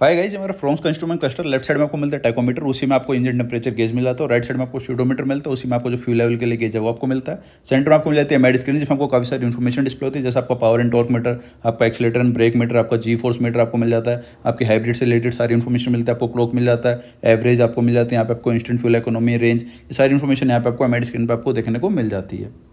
five guys हमारा फ्रॉम्स का इंस्ट्रूमेंट कस्टर लेफ्ट साइड में आपको मिलता है टाइकोमीटर उसी में आपको इंजन टेम्परेचर गेज मिला है और राइट साइड में आपको शीडोमीटर मिलता है उसी में आपको जो फ्यूल लेवल के लिए गेज है वो आपको मिलता है सेंटर में आपको मिल जाती है मेड स्क्रीन जिसमें आपको काफी सारी इन्फॉर्मेशन डिस्प्ले होती है जैसे आपका पावर एंड टॉर्क मीटर आपका एक्सलेटर एंड ब्रेक मीटर आपका जी फोर्स मीटर आपको मिल जाता है आपके हाइब्रिड से रिलेटेड सारी इन्फॉर्मेशन मिलती है आपको क्लॉक मिल जाता है एवरेज आपको मिल जाती है यहाँ पे आपको इंस्टेंट फ्यूल इकोनॉमी रेंज ये सारी इन्फॉर्मेशन यहाँ पे आपको मेड स्क्रीन पर आपको देखने को मिल जाती है